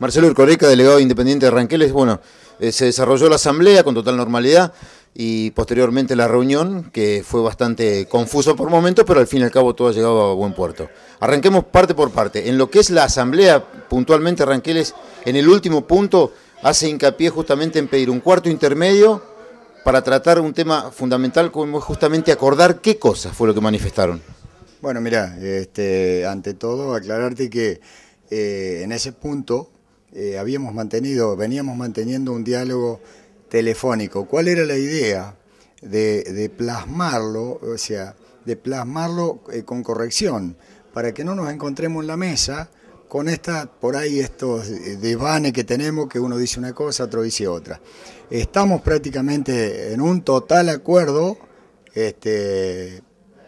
Marcelo Urcoreca, delegado independiente de Ranqueles, bueno, eh, se desarrolló la asamblea con total normalidad y posteriormente la reunión, que fue bastante confuso por momentos, pero al fin y al cabo todo ha llegado a buen puerto. Arranquemos parte por parte. En lo que es la asamblea, puntualmente Ranqueles, en el último punto, hace hincapié justamente en pedir un cuarto intermedio para tratar un tema fundamental como es justamente acordar qué cosas fue lo que manifestaron. Bueno, mira, este, ante todo aclararte que eh, en ese punto eh, habíamos mantenido, veníamos manteniendo un diálogo telefónico. ¿Cuál era la idea de, plasmarlo, o sea, de plasmarlo eh, con corrección, para que no nos encontremos en la mesa con esta, por ahí estos desvanes que tenemos, que uno dice una cosa, otro dice otra. Estamos prácticamente en un total acuerdo este,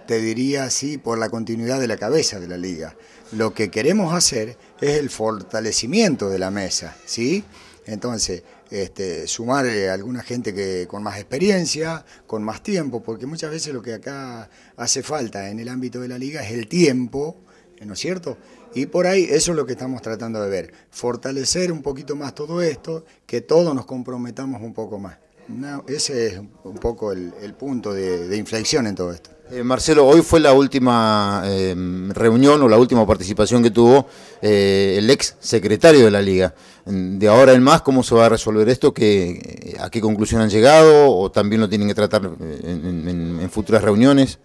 te diría así, por la continuidad de la cabeza de la liga. Lo que queremos hacer es el fortalecimiento de la mesa, ¿sí? Entonces, este, sumar a eh, alguna gente que, con más experiencia, con más tiempo, porque muchas veces lo que acá hace falta en el ámbito de la liga es el tiempo, ¿no es cierto? Y por ahí eso es lo que estamos tratando de ver, fortalecer un poquito más todo esto, que todos nos comprometamos un poco más. No, ese es un poco el, punto de, inflexión en todo esto. Eh, Marcelo, hoy fue la última eh, reunión o la última participación que tuvo eh, el ex secretario de la liga. De ahora en más, ¿cómo se va a resolver esto? ¿Qué, ¿A qué conclusión han llegado? ¿O también lo tienen que tratar en futuras reuniones?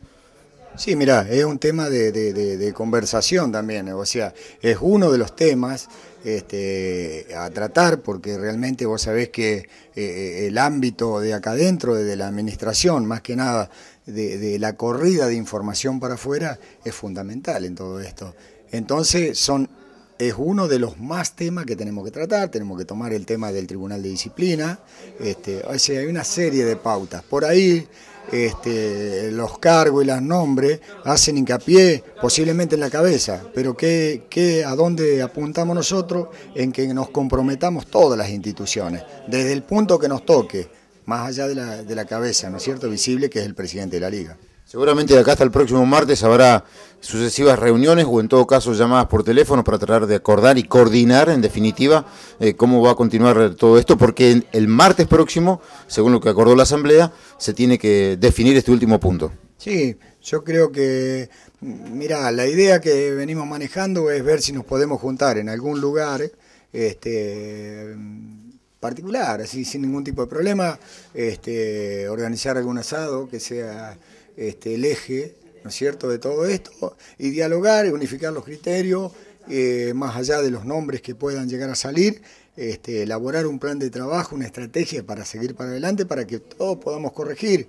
Sí, mira, es un tema de, conversación también, o sea, es uno de los temas este, a tratar porque realmente vos sabés que eh, eh, el ámbito de acá adentro, de la administración, más que nada, de la corrida de información para afuera, es fundamental en todo esto. Entonces son es uno de los más temas que tenemos que tratar, tenemos que tomar el tema del Tribunal de Disciplina, este, hay una serie de pautas. Por ahí este, los cargos y los nombres hacen hincapié posiblemente en la cabeza, pero ¿qué, qué, a dónde apuntamos nosotros? En que nos comprometamos todas las instituciones, desde el punto que nos toque, más allá de la, de la cabeza, ¿no es cierto? Visible que es el presidente de la Liga. Seguramente de acá hasta el próximo martes habrá sucesivas reuniones o en todo caso llamadas por teléfono para tratar de acordar y coordinar en definitiva eh, cómo va a continuar todo esto, porque el martes próximo, según lo que acordó la Asamblea, se tiene que definir este último punto. Sí, yo creo que, mira, la idea que venimos manejando es ver si nos podemos juntar en algún lugar este, particular, así sin ningún tipo de problema, este, organizar algún asado que sea este, el eje, ¿no es cierto?, de todo esto, y dialogar unificar los criterios, eh, más allá de los nombres que puedan llegar a salir, este, elaborar un plan de trabajo, una estrategia para seguir para adelante, para que todos podamos corregir.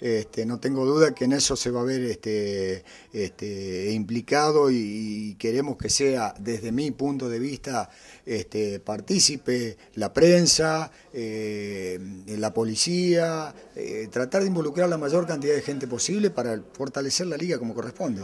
Este, no tengo duda que en eso se va a ver este, este implicado y, queremos que sea, desde mi punto de vista, este, partícipe la prensa, eh, la policía, eh, tratar de involucrar la mayor cantidad de gente posible para fortalecer la liga como corresponde.